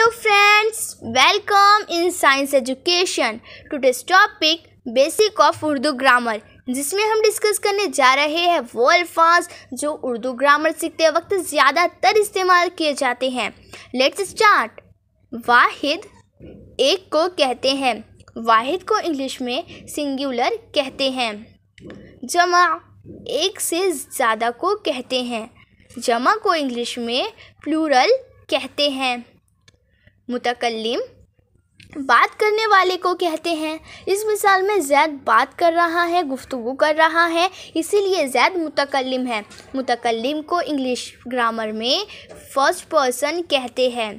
friends welcome in science education to today's topic basic of Urdu grammar जिसमें हम discuss करने जा रहे हैं वो अल्फाज जो उर्दू ग्रामर सीखते वक्त ज़्यादातर इस्तेमाल किए जाते हैं लेट्स स्टार्ट वाहिद एक को कहते हैं वाहिद को इंग्लिश में सिंगुलर कहते हैं जमा एक से ज़्यादा को कहते हैं जमा को इंग्लिश में प्लूरल कहते हैं मुतकलम बात करने वाले को कहते हैं इस मिसाल में जैद बात कर रहा है गुफ्तु कर रहा है इसीलिए जैद मुतकलम है मुतकलम को इंग्लिश ग्रामर में फर्स्ट पर्सन कहते हैं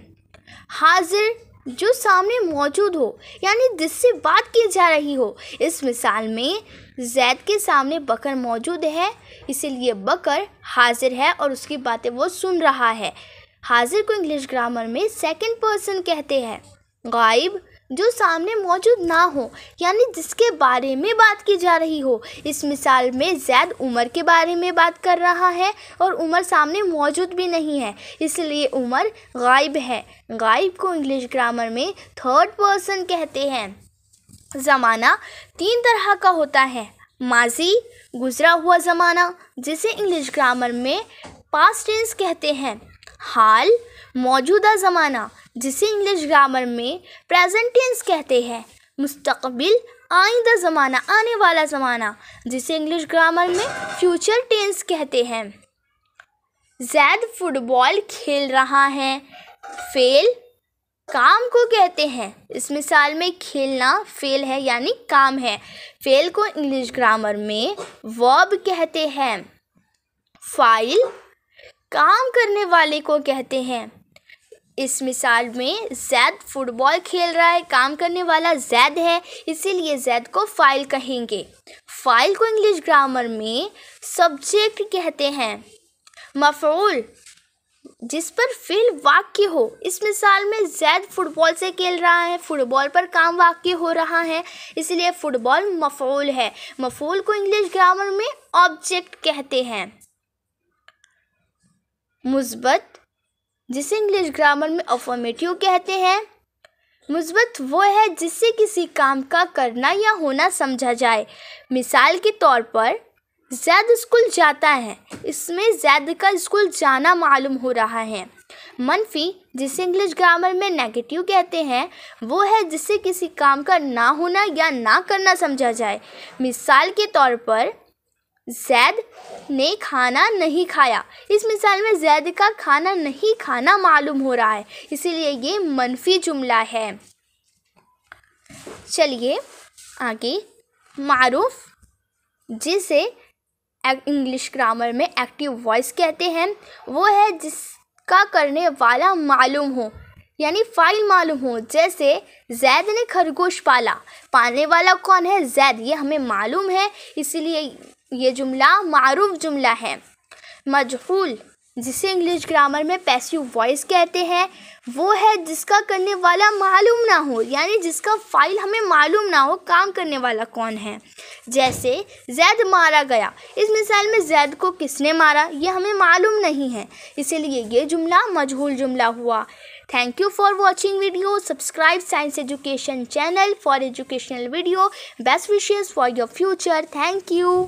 हाजिर जो सामने मौजूद हो यानी जिससे बात की जा रही हो इस मिसाल में जैद के सामने बकर मौजूद है इसीलिए बकर हाजिर है और उसकी बातें वो सुन रहा है हाजिर को इंग्लिश ग्रामर में सेकंड पर्सन कहते हैं गायब जो सामने मौजूद ना हो यानी जिसके बारे में बात की जा रही हो इस मिसाल में जैद उमर के बारे में बात कर रहा है और उमर सामने मौजूद भी नहीं है इसलिए उमर गायब है गायब को इंग्लिश ग्रामर में थर्ड पर्सन कहते हैं ज़माना तीन तरह का होता है माजी गुजरा हुआ ज़माना जिसे इंग्लिश ग्रामर में पास्ट टेंस कहते हैं हाल मौजूदा ज़माना जिसे इंग्लिश ग्रामर में प्रेजेंट टेंस कहते हैं मुस्तकबिल आइंदा ज़माना आने वाला ज़माना जिसे इंग्लिश ग्रामर में फ्यूचर टेंस कहते हैं जैद फुटबॉल खेल रहा है फेल काम को कहते हैं इस मिसाल में खेलना फेल है यानी काम है फेल को इंग्लिश ग्रामर में वर्ब कहते हैं फाइल काम करने वाले को कहते हैं इस मिसाल में जैद फुटबॉल खेल रहा है काम करने वाला जैद है इसीलिए जैद को फाइल कहेंगे फाइल को इंग्लिश ग्रामर में सब्जेक्ट कहते हैं मफरूल जिस पर फिल वाक्य हो इस मिसाल में जैद फुटबॉल से खेल रहा है फुटबॉल पर काम वाक्य हो रहा है इसलिए फुटबॉल मफूल है मफूल को इंग्लिश ग्रामर में ऑब्जेक्ट कहते हैं मुस्बत जिसे इंग्लिश ग्रामर में अफॉर्मेटिव कहते हैं मुस्बत वो है जिससे किसी काम का करना या होना समझा जाए मिसाल के तौर पर जैद स्कूल जाता है इसमें जैद का स्कूल जाना मालूम हो रहा है मनफी जिसे इंग्लिश ग्रामर में नेगेटिव कहते हैं वो है जिससे किसी काम का ना होना या ना करना समझा जाए मिसाल के तौर पर जैद ने खाना नहीं खाया इस मिसाल में जैद का खाना नहीं खाना मालूम हो रहा है इसीलिए ये मनफी जुमला है चलिए आगे मारूफ जिसे इंग्लिश ग्रामर में एक्टिव वॉइस कहते हैं वो है जिसका करने वाला मालूम हो यानी फाइल मालूम हो जैसे जैद ने खरगोश पाला पालने वाला कौन है जैद ये हमें मालूम है इसीलिए ये जुमला मरूफ जुमला है मजहूल जिसे इंग्लिश ग्रामर में पैसिव वॉइस कहते हैं वो है जिसका करने वाला मालूम ना हो यानी जिसका फाइल हमें मालूम ना हो काम करने वाला कौन है जैसे जैद मारा गया इस मिसाल में जैद को किसने मारा ये हमें मालूम नहीं है इसीलिए ये जुमला मजहूल जुमला हुआ thank you for watching video subscribe science education channel for educational video best wishes for your future thank you